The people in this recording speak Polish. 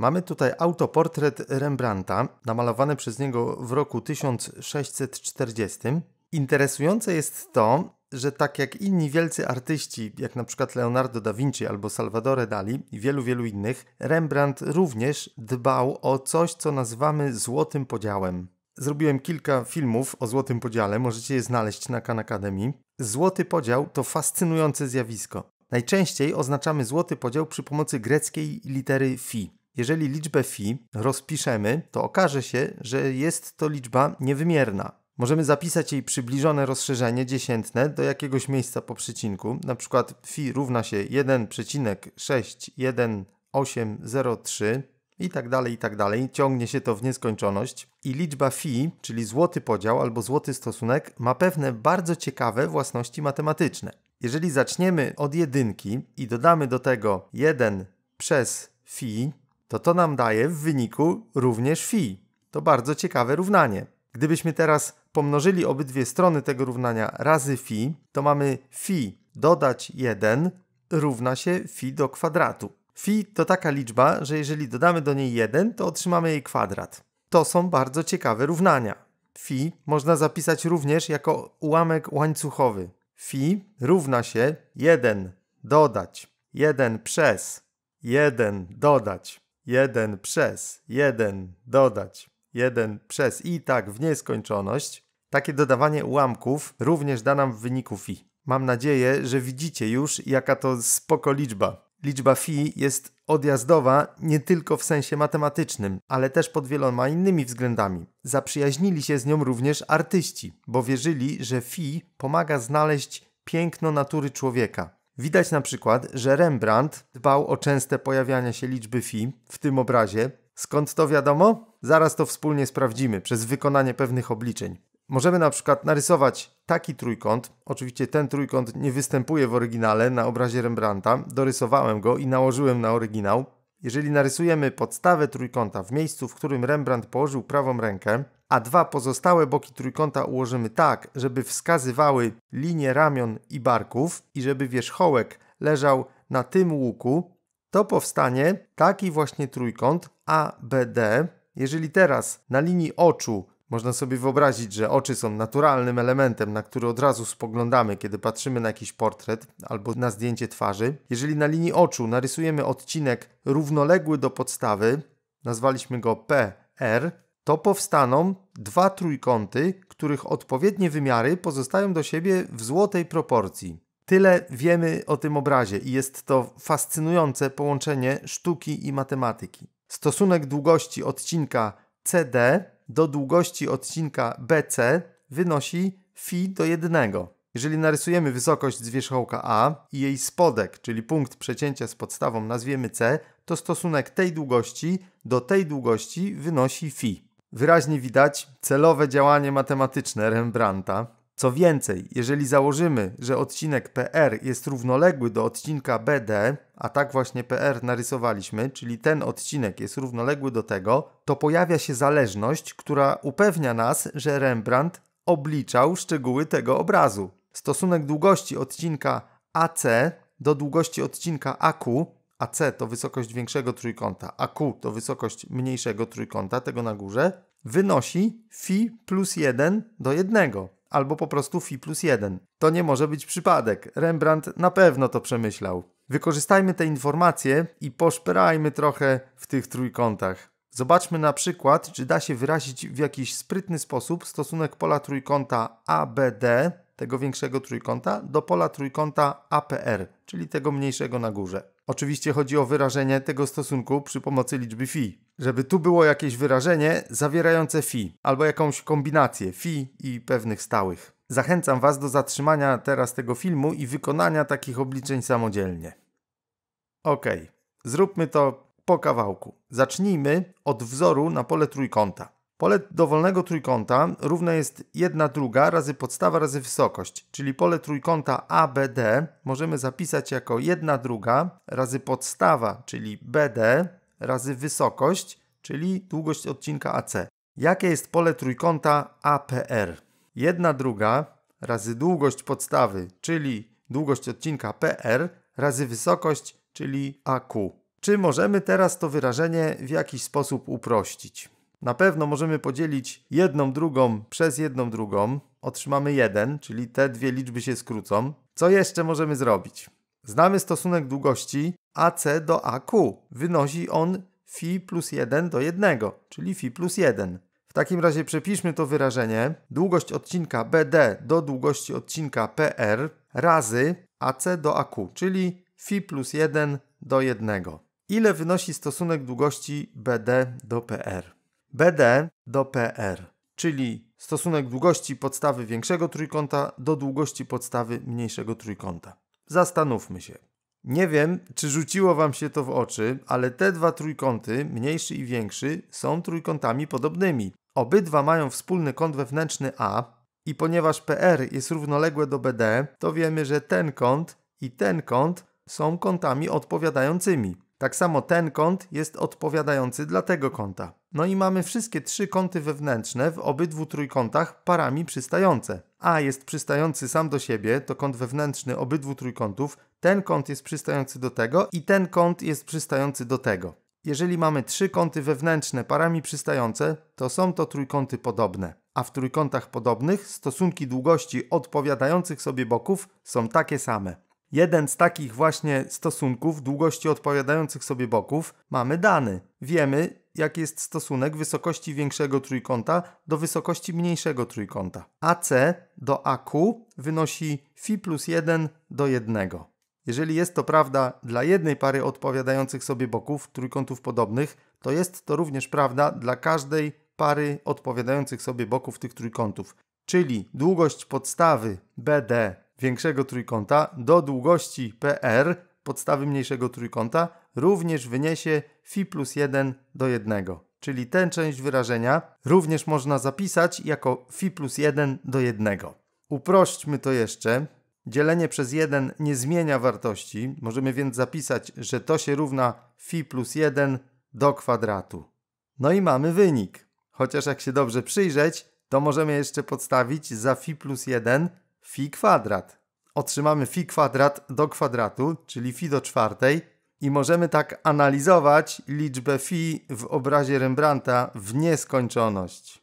Mamy tutaj autoportret Rembrandta, namalowany przez niego w roku 1640. Interesujące jest to, że tak jak inni wielcy artyści, jak na przykład Leonardo da Vinci albo Salvatore Dali i wielu, wielu innych, Rembrandt również dbał o coś, co nazywamy złotym podziałem. Zrobiłem kilka filmów o złotym podziale, możecie je znaleźć na Khan Academy. Złoty podział to fascynujące zjawisko. Najczęściej oznaczamy złoty podział przy pomocy greckiej litery phi jeżeli liczbę phi rozpiszemy, to okaże się, że jest to liczba niewymierna. Możemy zapisać jej przybliżone rozszerzenie dziesiętne do jakiegoś miejsca po przecinku, na przykład phi równa się 1,61803 i tak dalej, i tak dalej. Ciągnie się to w nieskończoność. I liczba phi, czyli złoty podział albo złoty stosunek, ma pewne bardzo ciekawe własności matematyczne. Jeżeli zaczniemy od jedynki i dodamy do tego 1 przez phi, to to nam daje w wyniku również φ. To bardzo ciekawe równanie. Gdybyśmy teraz pomnożyli obydwie strony tego równania razy φ, to mamy φ dodać 1 równa się φ do kwadratu. φ to taka liczba, że jeżeli dodamy do niej 1, to otrzymamy jej kwadrat. To są bardzo ciekawe równania. φ można zapisać również jako ułamek łańcuchowy. φ równa się 1 dodać 1 przez 1 dodać 1 przez 1 dodać 1 przez i tak w nieskończoność. Takie dodawanie ułamków również da nam w wyniku fi. Mam nadzieję, że widzicie już jaka to spoko liczba. Liczba fi jest odjazdowa nie tylko w sensie matematycznym, ale też pod wieloma innymi względami. Zaprzyjaźnili się z nią również artyści, bo wierzyli, że fi pomaga znaleźć piękno natury człowieka. Widać na przykład, że Rembrandt dbał o częste pojawianie się liczby fi w tym obrazie. Skąd to wiadomo? Zaraz to wspólnie sprawdzimy przez wykonanie pewnych obliczeń. Możemy na przykład narysować taki trójkąt. Oczywiście ten trójkąt nie występuje w oryginale na obrazie Rembrandta. Dorysowałem go i nałożyłem na oryginał. Jeżeli narysujemy podstawę trójkąta w miejscu, w którym Rembrandt położył prawą rękę, a dwa pozostałe boki trójkąta ułożymy tak, żeby wskazywały linie ramion i barków i żeby wierzchołek leżał na tym łuku, to powstanie taki właśnie trójkąt ABD. Jeżeli teraz na linii oczu można sobie wyobrazić, że oczy są naturalnym elementem, na który od razu spoglądamy, kiedy patrzymy na jakiś portret albo na zdjęcie twarzy. Jeżeli na linii oczu narysujemy odcinek równoległy do podstawy, nazwaliśmy go PR, to powstaną dwa trójkąty, których odpowiednie wymiary pozostają do siebie w złotej proporcji. Tyle wiemy o tym obrazie i jest to fascynujące połączenie sztuki i matematyki. Stosunek długości odcinka CD do długości odcinka BC wynosi φ do 1. Jeżeli narysujemy wysokość zwierzchołka A i jej spodek, czyli punkt przecięcia z podstawą nazwiemy C, to stosunek tej długości do tej długości wynosi φ. Wyraźnie widać celowe działanie matematyczne Rembrandta, co więcej, jeżeli założymy, że odcinek PR jest równoległy do odcinka BD, a tak właśnie PR narysowaliśmy, czyli ten odcinek jest równoległy do tego, to pojawia się zależność, która upewnia nas, że Rembrandt obliczał szczegóły tego obrazu. Stosunek długości odcinka AC do długości odcinka AQ, AC to wysokość większego trójkąta, AQ to wysokość mniejszego trójkąta, tego na górze, wynosi φ plus 1 do 1 albo po prostu Fi plus 1. To nie może być przypadek. Rembrandt na pewno to przemyślał. Wykorzystajmy te informacje i poszperajmy trochę w tych trójkątach. Zobaczmy na przykład, czy da się wyrazić w jakiś sprytny sposób stosunek pola trójkąta ABD tego większego trójkąta do pola trójkąta APR, czyli tego mniejszego na górze. Oczywiście chodzi o wyrażenie tego stosunku przy pomocy liczby φ. Żeby tu było jakieś wyrażenie zawierające φ albo jakąś kombinację φ i pewnych stałych. Zachęcam Was do zatrzymania teraz tego filmu i wykonania takich obliczeń samodzielnie. Ok, zróbmy to po kawałku. Zacznijmy od wzoru na pole trójkąta. Pole dowolnego trójkąta równe jest 1 druga razy podstawa razy wysokość, czyli pole trójkąta ABD możemy zapisać jako 1 druga razy podstawa, czyli BD, razy wysokość, czyli długość odcinka AC. Jakie jest pole trójkąta APR? 1 druga razy długość podstawy, czyli długość odcinka PR, razy wysokość, czyli AQ. Czy możemy teraz to wyrażenie w jakiś sposób uprościć? Na pewno możemy podzielić jedną drugą przez jedną drugą. Otrzymamy jeden, czyli te dwie liczby się skrócą. Co jeszcze możemy zrobić? Znamy stosunek długości AC do AQ. Wynosi on phi plus 1 do 1, czyli phi plus 1. W takim razie przepiszmy to wyrażenie. Długość odcinka BD do długości odcinka PR razy AC do AQ, czyli phi plus 1 do 1. Ile wynosi stosunek długości BD do PR? BD do PR, czyli stosunek długości podstawy większego trójkąta do długości podstawy mniejszego trójkąta. Zastanówmy się. Nie wiem, czy rzuciło Wam się to w oczy, ale te dwa trójkąty, mniejszy i większy, są trójkątami podobnymi. Obydwa mają wspólny kąt wewnętrzny A i ponieważ PR jest równoległe do BD, to wiemy, że ten kąt i ten kąt są kątami odpowiadającymi. Tak samo ten kąt jest odpowiadający dla tego kąta. No i mamy wszystkie trzy kąty wewnętrzne w obydwu trójkątach parami przystające. A jest przystający sam do siebie, to kąt wewnętrzny obydwu trójkątów, ten kąt jest przystający do tego i ten kąt jest przystający do tego. Jeżeli mamy trzy kąty wewnętrzne parami przystające, to są to trójkąty podobne. A w trójkątach podobnych stosunki długości odpowiadających sobie boków są takie same. Jeden z takich właśnie stosunków długości odpowiadających sobie boków mamy dany. Wiemy, jaki jest stosunek wysokości większego trójkąta do wysokości mniejszego trójkąta. AC do AQ wynosi φ plus 1 do 1. Jeżeli jest to prawda dla jednej pary odpowiadających sobie boków trójkątów podobnych, to jest to również prawda dla każdej pary odpowiadających sobie boków tych trójkątów. Czyli długość podstawy BD większego trójkąta do długości PR podstawy mniejszego trójkąta również wyniesie phi plus 1 do 1. Czyli tę część wyrażenia również można zapisać jako phi plus 1 do 1. Uprośćmy to jeszcze. Dzielenie przez 1 nie zmienia wartości. Możemy więc zapisać, że to się równa phi plus 1 do kwadratu. No i mamy wynik. Chociaż jak się dobrze przyjrzeć, to możemy jeszcze podstawić za phi plus 1 fi kwadrat. Otrzymamy fi kwadrat do kwadratu, czyli fi do czwartej i możemy tak analizować liczbę fi w obrazie Rembrandta w nieskończoność.